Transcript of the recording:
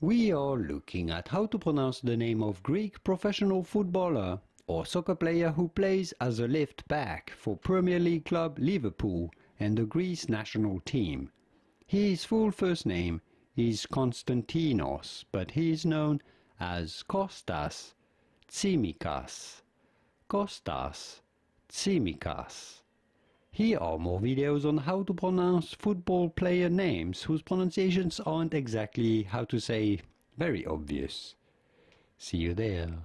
We are looking at how to pronounce the name of Greek professional footballer or soccer player who plays as a left back for Premier League club Liverpool and the Greece national team. His full first name is Konstantinos, but he is known as Kostas Tsimikas. Kostas Tsimikas. Here are more videos on how to pronounce football player names whose pronunciations aren't exactly, how to say, very obvious. See you there.